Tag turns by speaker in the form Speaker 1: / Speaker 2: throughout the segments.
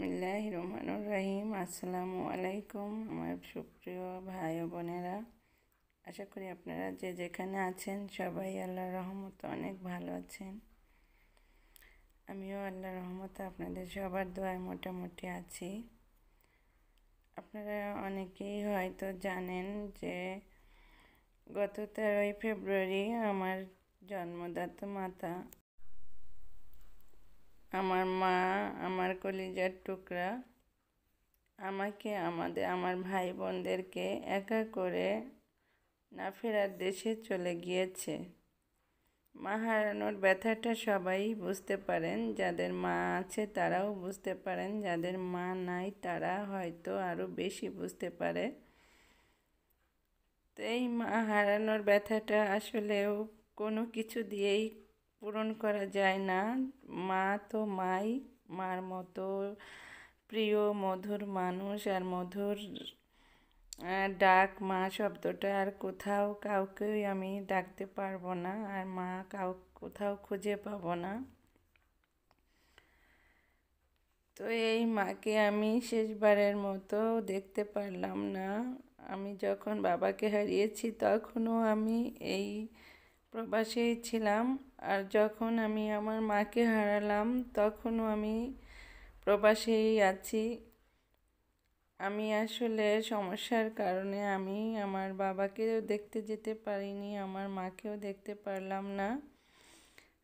Speaker 1: বিসমিল্লাহ রহমানুর রাহিম আসসালামু আলাইকুম আমার সুপ্রিয় ভাই বোনেরা আশা করি আপনারা যে যেখানে আছেন সবাই আল্লাহর রহমতে অনেক ভালো আছেন আমিও আল্লাহর রহমতে আপনাদের সবার দোয়ায় মোটামুটি আছি আপনারা অনেকেই হয়তো জানেন যে গত তেরোই ফেব্রুয়ারি আমার জন্মদাতা মাতা আমার মা আমার কলিজার টুকরা আমাকে আমাদের আমার ভাই বোনদেরকে একা করে না ফেরার দেশে চলে গিয়েছে মা হারানোর ব্যথাটা সবাই বুঝতে পারেন যাদের মা আছে তারাও বুঝতে পারেন যাদের মা নাই তারা হয়তো আরও বেশি বুঝতে পারে তো এই মা হারানোর ব্যথাটা আসলেও কোনো কিছু দিয়েই পূরণ করা যায় না মা তো মাই মার মতো প্রিয় মধুর মানুষ আর মধুর ডাক মা শব্দটা আর কোথাও কাউকেই আমি ডাকতে পারবো না আর মা কাউ কোথাও খুঁজে পাবো না তো এই মাকে আমি শেষবারের মতো দেখতে পারলাম না আমি যখন বাবাকে হারিয়েছি তখনও আমি এই প্রবাসেই ছিলাম আর যখন আমি আমার মাকে হারালাম তখনও আমি প্রবাসেই আছি আমি আসলে সমস্যার কারণে আমি আমার বাবাকেও দেখতে যেতে পারিনি আমার মাকেও দেখতে পারলাম না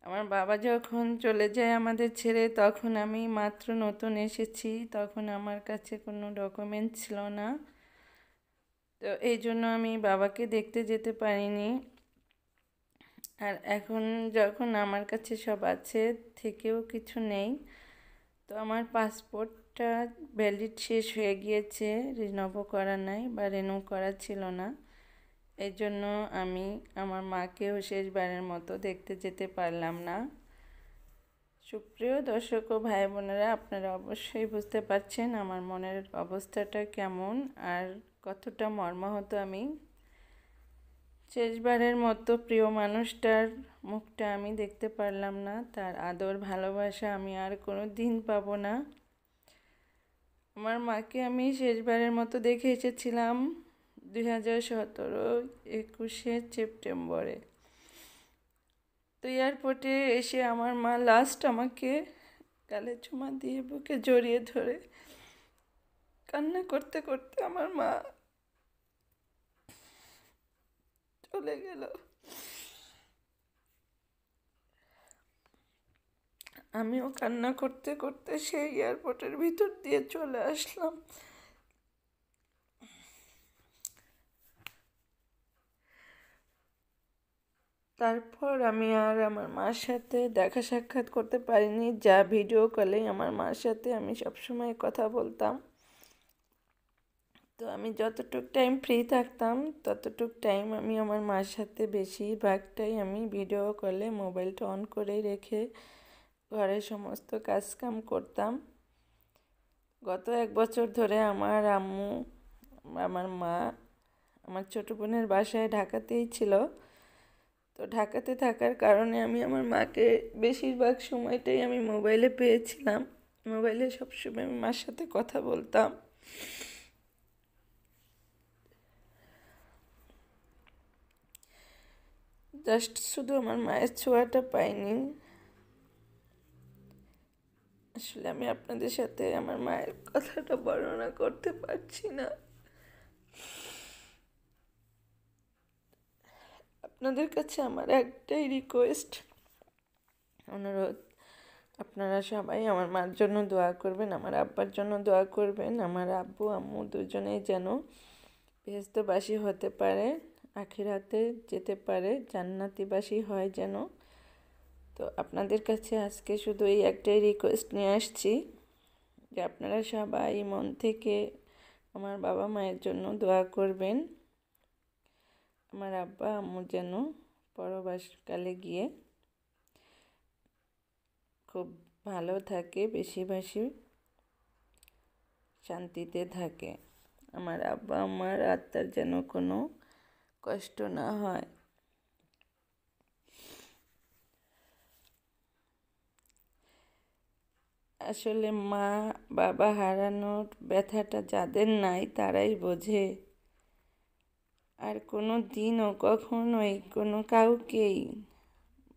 Speaker 1: আমার বাবা যখন চলে যায় আমাদের ছেড়ে তখন আমি মাত্র নতুন এসেছি তখন আমার কাছে কোনো ডকুমেন্ট ছিল না তো এই জন্য আমি বাবাকে দেখতে যেতে পারিনি আর এখন যখন আমার কাছে সব আছে থেকেও কিছু নেই তো আমার পাসপোর্টটা ভ্যালিড শেষ হয়ে গিয়েছে রিনভ করা নাই বা রিনিউ করা ছিল না এই জন্য আমি আমার মাকেও শেষবারের মতো দেখতে যেতে পারলাম না সুপ্রিয় দর্শক ও ভাই বোনেরা আপনারা অবশ্যই বুঝতে পারছেন আমার মনের অবস্থাটা কেমন আর কতটা মর্মাহত আমি শেষবারের মতো প্রিয় মানুষটার মুখটা আমি দেখতে পারলাম না তার আদর ভালোবাসা আমি আর কোনো দিন পাবো না আমার মাকে আমি শেষবারের মতো দেখে এসেছিলাম দুই হাজার সতেরো একুশে সেপ্টেম্বরে তো এয়ারপোর্টে এসে আমার মা লাস্ট আমাকে গালে চুমা দিয়ে বুকে জড়িয়ে ধরে কান্না করতে করতে আমার মা চলে গেল আমিও কান্না করতে করতে সেই এয়ারপোর্টের ভিতর দিয়ে চলে আসলাম তারপর আমি আর আমার মার সাথে দেখা সাক্ষাৎ করতে পারিনি যা ভিডিও কলে আমার মার সাথে আমি সবসময় কথা বলতাম তো আমি যতটুক টাইম ফ্রি থাকতাম ততটুক টাইম আমি আমার মার সাথে বেশিরভাগটাই আমি ভিডিও কলে মোবাইলটা অন করে রেখে ঘরের সমস্ত কাজকাম করতাম গত এক বছর ধরে আমার আম্মু আমার মা আমার ছোটো বোনের বাসায় ঢাকাতেই ছিল তো ঢাকাতে থাকার কারণে আমি আমার মাকে বেশিরভাগ সময়টাই আমি মোবাইলে পেয়েছিলাম মোবাইলে সবসময় আমি মার সাথে কথা বলতাম জাস্ট শুধু আমার মায়ের ছোঁয়াটা পাইনি আসলে আমি আপনাদের সাথে আমার মায়ের কথাটা বর্ণনা করতে পারছি না আপনাদের কাছে আমার একটাই রিকোয়েস্ট অনুরোধ আপনারা সবাই আমার মার জন্য দোয়া করবেন আমার আব্বার জন্য দোয়া করবেন আমার আব্বু আম্মু দুজনেই যেন বেহস্তবাসী হতে পারে আখিরাতে যেতে পারে জান্নাতিবাসী হয় যেন তো আপনাদের কাছে আজকে শুধু এই একটাই রিকোয়েস্ট নিয়ে আসছি যে আপনারা সবাই মন থেকে আমার বাবা মায়ের জন্য দোয়া করবেন আমার আব্বা আম্মু যেন পরবাসকালে গিয়ে খুব ভালো থাকে বেশি বেশি শান্তিতে থাকে আমার আব্বা আমার আত্মার যেন কোনো কষ্ট না হয় আসলে মা বাবা হারানোর ব্যথাটা যাদের নাই তারাই বোঝে আর কোনো দিনও কখনোই কোনো কাউকেই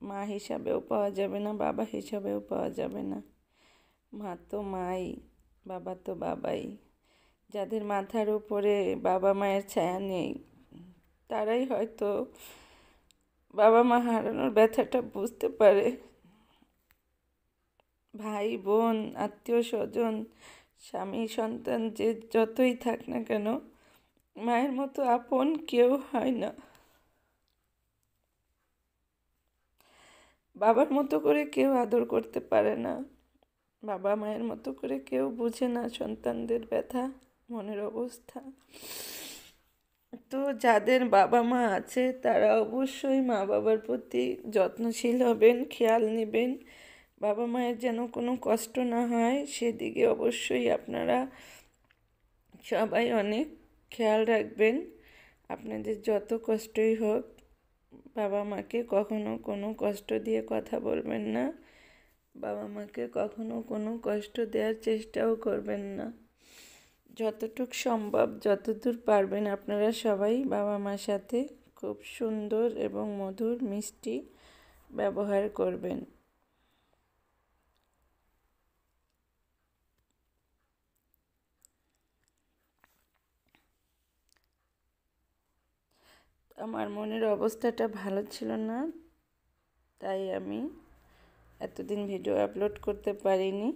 Speaker 1: মা হিসাবেও পাওয়া যাবে না বাবা হিসাবেও পাওয়া যাবে না মা তো মাই বাবা তো বাবাই যাদের মাথার উপরে বাবা মায়ের ছায়া নেই তারাই হয়তো বাবা মা হারানোর ব্যথাটা বুঝতে পারে ভাই বোন আত্মীয় স্বজন স্বামী সন্তান যে যতই থাক না কেন মায়ের মতো আপন কেউ হয় না বাবার মতো করে কেউ আদর করতে পারে না বাবা মায়ের মতো করে কেউ বুঝে না সন্তানদের ব্যথা মনের অবস্থা তো যাদের বাবা মা আছে তারা অবশ্যই মা বাবার প্রতি যত্নশীল হবেন খেয়াল নেবেন বাবা মায়ের যেন কোনো কষ্ট না হয় সেদিকে অবশ্যই আপনারা সবাই অনেক খেয়াল রাখবেন আপনাদের যত কষ্টই হোক বাবা মাকে কখনো কোনো কষ্ট দিয়ে কথা বলবেন না বাবা মাকে কখনো কোনো কষ্ট দেওয়ার চেষ্টাও করবেন না যতটুক সম্ভব যতদূর পারবেন আপনারা সবাই বাবা মার সাথে খুব সুন্দর এবং মধুর মিষ্টি ব্যবহার করবেন আমার মনের অবস্থাটা ভালো ছিল না তাই আমি এতদিন ভিডিও আপলোড করতে পারিনি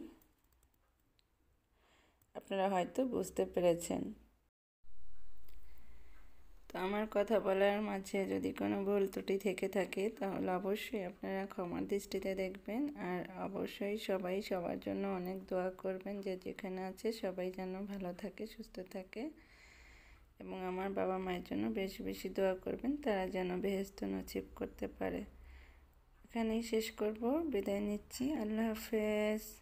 Speaker 1: আপনারা হয়তো বুঝতে পেরেছেন তো আমার কথা বলার মাঝে যদি কোনো ভুল ত্রুটি থেকে থাকে তাহলে অবশ্যই আপনারা ক্ষমার দৃষ্টিতে দেখবেন আর অবশ্যই সবাই সবার জন্য অনেক দোয়া করবেন যে যেখানে আছে সবাই যেন ভালো থাকে সুস্থ থাকে এবং আমার বাবা মায়ের জন্য বেশি বেশি দোয়া করবেন তারা যেন বেহেস্ত নচিব করতে পারে এখানেই শেষ করব বিদায় নিচ্ছি আল্লাহ হাফেজ